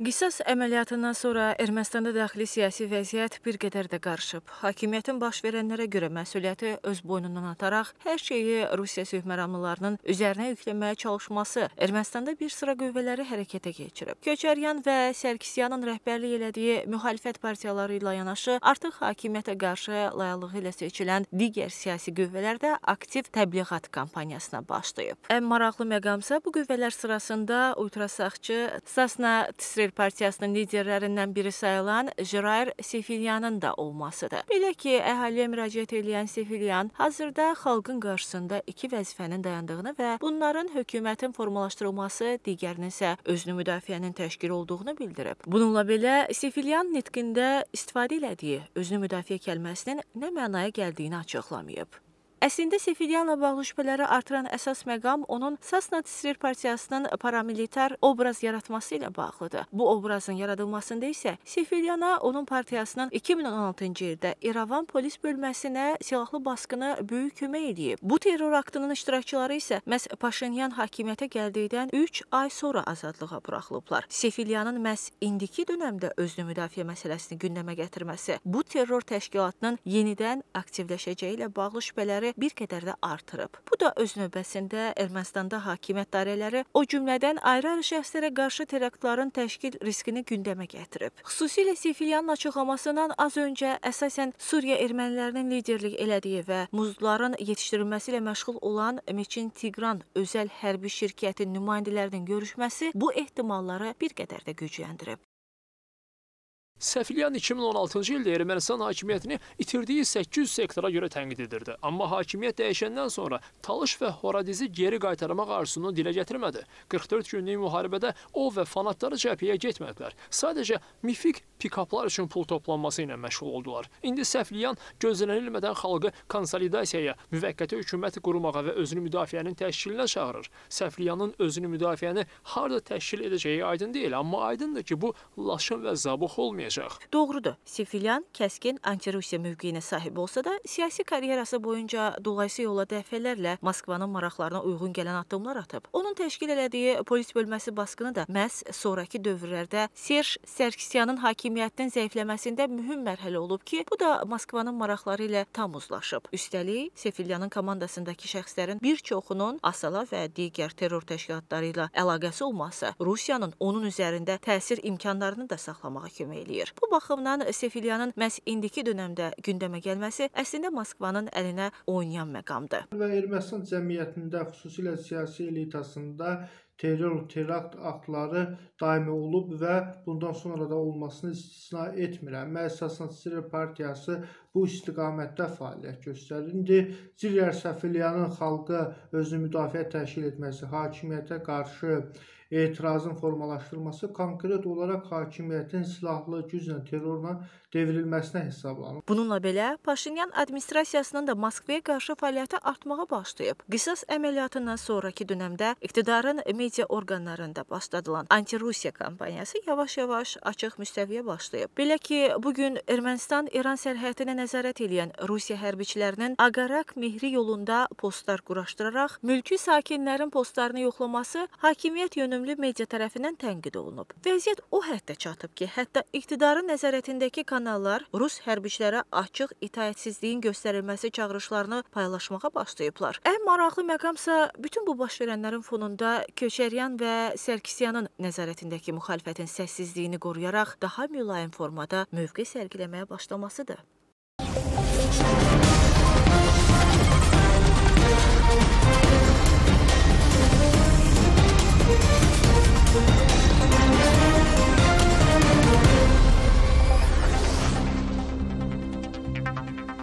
Qisas əməliyyatından sonra Ermənistanda daxili siyasi vəziyyət bir qədər də qarışıb. Hakimiyyətin baş verənlərə görə məsuliyyəti öz boynundan ataraq hər şeyi Rusiya sülhməramlılarının üzərinə yükləməyə çalışması Ermənistanda bir sıra qüvvələri hərəkətə keçirib. Köçəryan və Sərkisyanın rəhbərlik elədiyi müxalifət partiyaları ilə yanaşı artıq hakimiyyətə qarşı layalığı ilə seçilən digər siyasi qüvvələr də aktiv təbliğat kampaniyasına başlayıb. Ən maraqlı məqamsa bu qüvvələr sırasında ultrasağçı Sasna Tisrev Sosial partiyasının liderlərindən biri sayılan Jirair Sefilyanın da olmasıdır. Belə ki, əhaliyə müraciət edən Sefilyan hazırda xalqın qarşısında iki vəzifənin dayandığını və bunların hökumətin formalaşdırılması, digərinin isə özünü müdafiənin təşkil olduğunu bildirib. Bununla belə Sefilyan nitqində istifadə elədiyi özünü müdafiə kəlməsinin nə mənaya gəldiyini açıqlamayıb. Əslində Sefiyanla bağlı şübhələri artıran əsas məqam onun Sasna Tisrir partiyasının paramilitar obraz yaratması ilə bağlıdır. Bu obrazın yaradılmasında isə Sefilyana onun partiyasının 2016-cı ildə İrəvan polis bölməsinə silahlı basqını böyük kömək edib. Bu terror aktının iştirakçıları isə məhz Paşinyan hakimiyyətə gəldikdən 3 ay sonra azadlığa buraxılıblar. Sefilyanın məhz indiki dövrdə özünü müdafiə məsələsini gündəmə gətirməsi bu terror təşkilatının yenidən aktivləşəcəyi ilə bağlı şübhələri dairələri bir qədər də artırıb. Bu da öz növbəsində Ermənistanda hakimiyyət dairələri, o cümlədən ayrı-ayrı şəxslərə qarşı teraktların təşkil riskini gündəmə gətirib. Xüsusilə Sifiliyanın açıqlamasından az öncə əsasən Suriya ermənilərinin liderlik elədiyi və muzların yetişdirilməsi ilə məşğul olan Meçin Tigran özəl hərbi şirkətin nümayəndələrinin görüşməsi bu ehtimalları bir qədər də gücləndirib. Səfilyan 2016-cı ildə Ermənistan hakimiyyətini itirdiyi 800 sektora görə tənqid edirdi. Amma hakimiyyət dəyişəndən sonra Talış və Horadizi geri qaytarmaq arzusunu dilə gətirmədi. 44 günlük müharibədə o və fanatları cəbhəyə getmədilər. Sadəcə mifik pikaplar üçün pul toplanması ilə məşğul oldular. İndi Səfilyan gözlənilmədən xalqı konsolidasiyaya, müvəqqəti hökumət qurmağa və özünü müdafiənin təşkilinə çağırır. Səfilyanın özünü müdafiəni harda təşkil edəcəyi aydın deyil, amma aydındır ki, bu Laşın və Zabuq olmayacaq olmayacaq. Doğrudur. Sifilyan kəskin antirusiya mövqeyinə sahib olsa da, siyasi karyerası boyunca dolayısı yolla dəfələrlə Moskvanın maraqlarına uyğun gələn addımlar atıb. Onun təşkil elədiyi polis bölməsi baskını da məhz sonrakı dövrlərdə Serj Sarkisyanın hakimiyyətinin zəifləməsində mühüm mərhələ olub ki, bu da Moskvanın maraqları ilə tam uzlaşıb. Üstəlik, Sefilyanın komandasındakı şəxslərin bir çoxunun ASALA və digər terror təşkilatları ilə əlaqəsi olması Rusiyanın onun üzərində təsir imkanlarını da saxlamağa kömək eləyir eləyir. Bu baxımdan Sefilyanın məhz indiki dönəmdə gündəmə gəlməsi əslində Moskvanın əlinə oynayan məqamdır. Və Ermənistan cəmiyyətində, xüsusilə siyasi elitasında terror, terakt aktları daimi olub və bundan sonra da olmasını istisna etmirəm. Məsəsən, Sirri partiyası bu istiqamətdə fəaliyyət göstərir. İndi Sirri Səfiliyanın xalqı özünü müdafiə təşkil etməsi, hakimiyyətə qarşı etirazın formalaşdırılması konkret olaraq hakimiyyətin silahlı güclə terrorla devrilməsinə hesablanır. Bununla belə Paşinyan administrasiyasının da Moskvaya qarşı fəaliyyəti artmağa başlayıb. Qisas əməliyyatından sonrakı dönəmdə iqtidarın media orqanlarında başladılan anti-Rusiya kampaniyası yavaş-yavaş açıq müstəviyə başlayıb. Belə ki, bu gün Ermənistan-İran sərhədinə nəzarət edən Rusiya hərbiçilərinin Aqaraq Mehri yolunda postlar quraşdıraraq mülki sakinlərin postlarını yoxlaması hakimiyyət yönü sevimli media tərəfindən tənqid olunub. Vəziyyət o həddə çatıb ki, hətta iqtidarın nəzarətindəki kanallar rus hərbiçilərə açıq itaətsizliyin göstərilməsi çağırışlarını paylaşmağa başlayıblar. Ən maraqlı məqamsa bütün bu baş verənlərin fonunda Köçəryan və Sərkisyanın nəzarətindəki müxalifətin səssizliyini qoruyaraq daha mülayim formada mövqe sərgiləməyə başlamasıdır.